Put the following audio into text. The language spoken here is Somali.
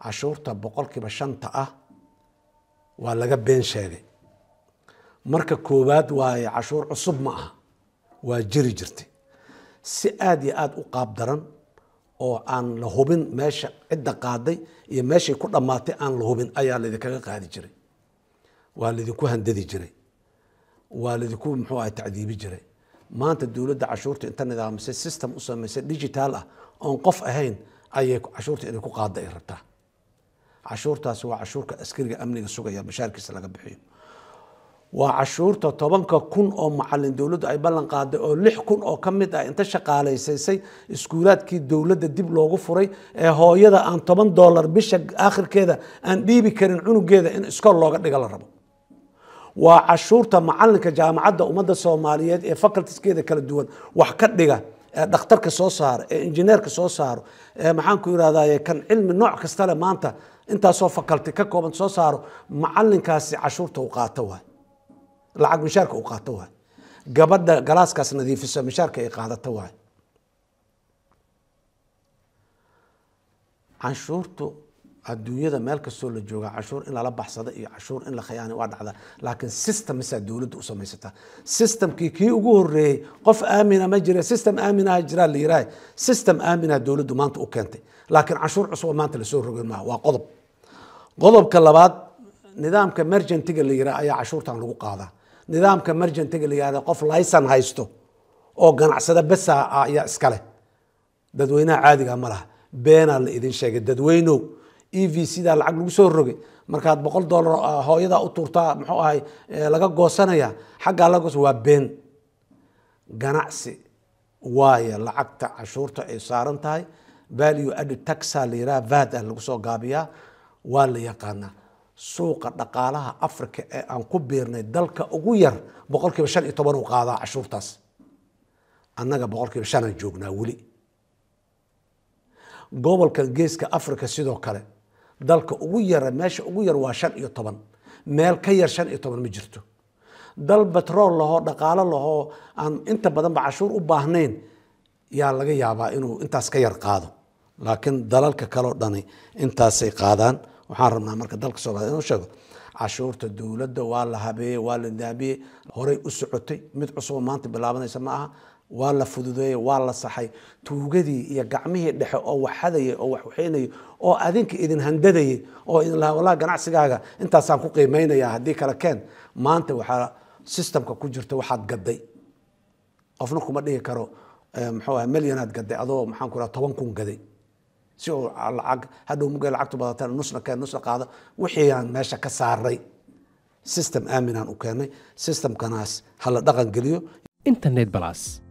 cashuurta boqolkiiba shanta ah waa laga been sheegay marka koowaad waaye cashuur cusub ma aha waa jiri jirtay si aada iyo aada u qaab daran oo aan la hubin meesha cidda qaaday iyo meeshay ku dhammaatay aan la hubin ayaa laydinkaga qaadi jiray waa laydinku handadi jiray waa laydinku muxuu aha tacdiibi jiray maanta dowladda cashuurta inta nidaamisay system u samaysay digital ah oon qof ahayn ayay cashuurta inay ku qaada ay rabtaa cashuurtaasi waa cashuurka askariga amniga sugaya bashaarkiisa laga bixiyo waa cashuurta tobanka kun oo macalin dowladdu ay ballan qaaday oo lix kun oo ka mid ah inta shaqaalaysaysay iskuulaadkii dowladda dib loogu furay ee hooyada aan toban dollar bisha aakhirkeeda aan dhiibi karin cunugeeda in iskool looga dhiga la rabo waa cashuurta macalinka jaamacadda ummadda soomaaliyeed ee facultiskeeda kala duwan wax ka dhiga dhakhtarka soo saaro ee injineerka soo saaro ee maxaanku irahdaye kan cilmi nooc kastale maanta intaasoo fakalti ka kooban soo saaro macalinkaasi cashuurta u qaato waay lacag mishaarka u qaato waay gabadha galaaskaas nadiifisa mishaarka ay qaadato waay canshuurtu adduunyada meel kastoo la jooga cashuur in lala baxsada iyo cashuur in la khayaana waa dhacda laakiin systemmisaa dowladda u samaysata systemkii kii ugu horeeyey qof aamina ma jira system aaminaha jiraa la yiraah system aaminaha dowladdu maanta u keentay laakiin cashuur cusba maanta lasoo rogin maaha waa qodob qodobka labaad nidaamka merjantiga la yiraa ayaa cashuurtan lagu qaadaa nidaamka merjantiga la yihahda qof laysan haysto oo ganacsada basaa ah ayaa iska dadweynaha caadiga ah ma laha beenaa la idin sheegay dadweynow e v cda lacag lagu soo rogay markaad boqol dollar ah, hooyadaa u tuurtaa muxuu ahay eh, laga goosanayaa xaggaa laga goosa waa been ganacsi waayo lacagta cashuurta ay saaran tahay value added taxa la yidhaha vaad ah lagu soo gaabiyaa waa la yaqaanaa suuqa dhaqaalaha africa ee aan ku biirnay dalka ugu yar boqol kiiba shan iyo toban uu qaadaa cashuurtaas annaga boqol shanaan joognaa weli gobolkan geeska africa sidoo kale dalka ugu yara meesha ugu yar waa shan iyo toban meel ka yar shan iyo toban ma jirto dal betrool lahoo dhaqaalo lahoo aan inta badanba cashuur u baahnayn yaa laga yaabaa inuu intaas ka yar qaado laakiin dalalka kaloo dhani intaasay qaadaan waxaan rabnaa marka dalka soomaliya inuu sheego cashuurta dowladda waa la habeeye waa la daamiyey horay u socotay mid cusub maanta bilaabanaysa ma aha waa la fududeeye waa la saxay tuugadii iyo gacmihii dhexe oo waxadayay oo waxwaxeynayay oo adinka idin handadayay oo idinlaha walaa ganacsigaaga intaasaan ku qiimaynaya haddii kale keen maanta waxaa systemka ku jirta waxaad gaday qofna kuma dhihi karo eh, muxuu aha milyanaad gaday adoo maxaan ku toban kun gaday si uu lacag hadhow mugee lacagtu badatan nusna keen nusna qaado wixiiaan meesha ka saaray system aaminaan u keenay systemkanaas ha dhaqan geliyo internet balas